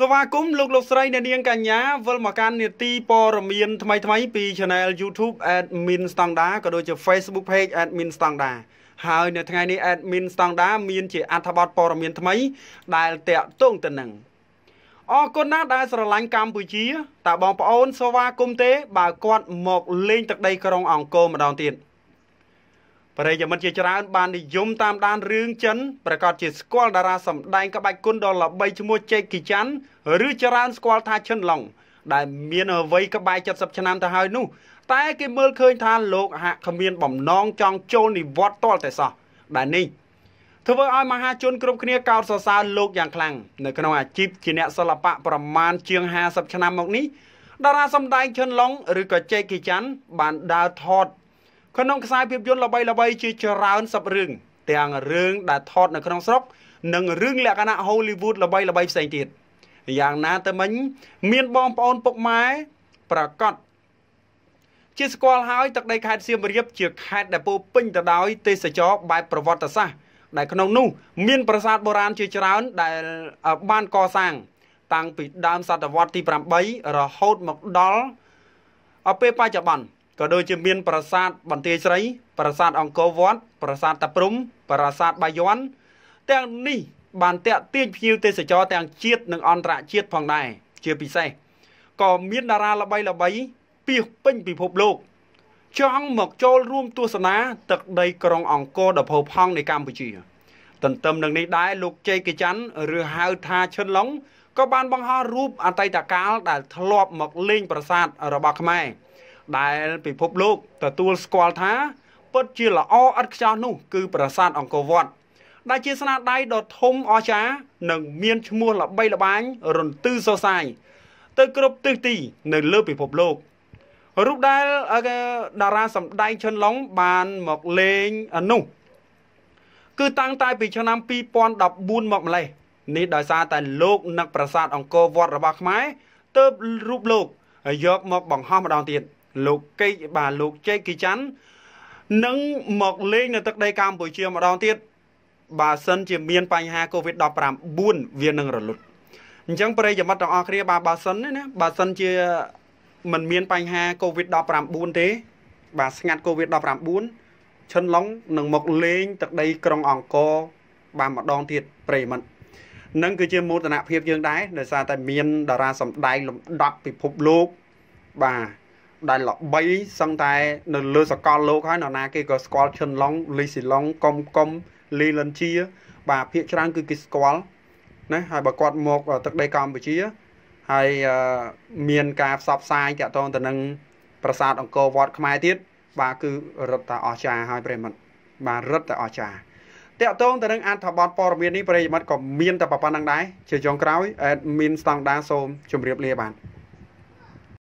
សវាគមលោកលោកស្រីអ្នកនាងកញ្ញាវិលមកកាន់នេតិព័រមៀនថ្មីថ្មីពី Channel YouTube Admin Standard ក៏ដូចជា Facebook Page Admin Standard ហើយនៅថ្ងៃនេះ Admin Standard មានជាអត្ថបទព័រមៀនថ្មី ដែលតាក់ទងទៅនឹងអរគុណណាស់ដែលស្រឡាញ់កម្ពុជាតើបងប្អូនសវាគមទេបើគាត់ មកលេងទឹកដីក្រុងអង្គរម្ដងទៀតប្រិយមិត្តជាច្រើនបាននិយមតាមដានរឿងចិនប្រកាសជា ស្គាល់តារាសម្ដែងក្បាច់គុណដ៏ល្បីឈ្មោះចេកគីចាន់ ឬ ច្រើនស្គាល់ថាឈិនឡុងដែលមានវ័យក្បែរ70ឆ្នាំទៅហើយនោះតែគេមើលឃើញថាលោកហាក់គ្មានបំណងចង់ចូលនិវត្តន៍តលតែសោះដែលនេះធ្វើឲ្យមហាជនគ្រប់គ្នាកោតសរសើរលោកយ៉ាងខ្លាំងនៅក្នុងអាជីពជាអ្នកសិល្បៈប្រមាណជាង50ឆ្នាំមកនេះតារាសម្ដែងឈិនឡុងឬក៏ចេកគីចាន់បានដើរថតក្នុងខ្សែភាពយន្តល្បីៗជាច្រើនសពរឿងទាំងរឿងដែលថតនៅក្នុងស្រុកនិងរឿងលក្ខណៈ Hollywood ល្បីល្បីផ្សេងទៀតយ៉ាងណាទៅមិញ មានបងប្អូនពុកម៉ែប្រកាសជាស្គាល់ហើយទឹកដីខេត្តសៀមរាបជាខេត្តដែលពោពេញទៅដោយទេសចរបែបប្រវត្តិសាស្ត្រដែលក្នុងនោះមានប្រាសាទបុរាណជាច្រើនដែលបានកសាង តាំងពីដើមសតវត្សទី8រហូតមកដល់ពេលបច្ចុប្បន្នក៏ដូចជាមានប្រាសាទបន្ទាយស្រី ប្រាសាទអង្គរវត្តប្រាសាទតាព្រំប្រាសាទបាយ័នទាំងនេះបានតាក់ទាញភ្ញៀវទេសចរទាំងជាតិនិងអន្តរជាតិផងដែរជាពិសេសក៏មានតារាល្បីល្បីពាសពេញពិភពលោកចង់មកចូលរួមទស្សនាទឹកដីក្រុងអង្គរដ៏ផូរផង់នៃកម្ពុជាទន្ទឹមនឹងនេះដែរលោកជ័យកេច័ន្ទឬហៅថាឈិនឡុងក៏បានបង្ហោះរូបអតីតកាល ដែលធ្លាប់មកលេង ប្រាសាទរបស់ខ្មែរដែលពិភពលោកទទួលស្គាល់ថាពិតជាល្អឥតខ្ចោះនោះ គឺប្រាសាទអង្គរវត្តដែលជាស្នាដៃដ៏ធំអស្ចារ្យនិងមានឈ្មោះល្បីល្បាញរន្ទឺសរសៃទៅគ្រប់ទិសទីនៅលើពិភពលោក រូបដែលតារាសម្ដែងឈិនឡុងបានមកលេងនោះគឺតាំងតែពីឆ្នាំ2014មកម្លេះនេះដោយសារតែលោកនឹកប្រាសាទអង្គរវត្តរបស់ខ្មែរទើបរូបលោកយកមកបង្ហោះម្ដងទៀតលោកកេកបាទលោកជេកគីចាន់នឹងមកលេង នៅទឹកដីកម្ពុជាម្ដងទៀតបើសិន ជាមានបញ្ហា COVID-19 វានឹងរលត់អញ្ចឹងប្រិយមិត្តទាំងអស់គ្នា បាទបើសិនណាបើសិនជាมันមាន បញ្ហា COVID-19 ទេ បាទស្ងាត់ COVID-19 ឈិនឡុងនឹងមកលេងទឹកដី ក្រុងអង្គរបានម្ដងទៀតប្រិយមិត្តនឹងគឺជាមោទនភាពយើងដែរដោយសារតែ មានតារាសម្ដែងលំដាប់ពិភពលោកបាទដែលល្បីសឹងតែនៅលើសកលលោកហើយនរណា គេក៏ស្គាល់ឈិនឡុងលីស៊ីឡុងកុំកុំលីលិនជា បាទភាគច្រើនគឺគេស្គាល់ណាហើយបើគាត់មកទឹកដីកម្ពុជាហើយមានការផ្សព្វផ្សាយតាក់ទងទៅនឹង ប្រាសាទអង្គរវត្តខ្មែរទៀតបាទគឺរដ្ឋតាអស្ចារ្យហើយប្រិមិត្តបាទរដ្ឋតាអស្ចារ្យតាក់ទងទៅនឹងអត្ថបទព័ត៌មាននេះប្រិយមិត្តក៏មានតែប៉ុណ្្នឹងដែរជាចុងក្រោយអេដមីនស្តង់ដា សូមជម្រាបលាបាទ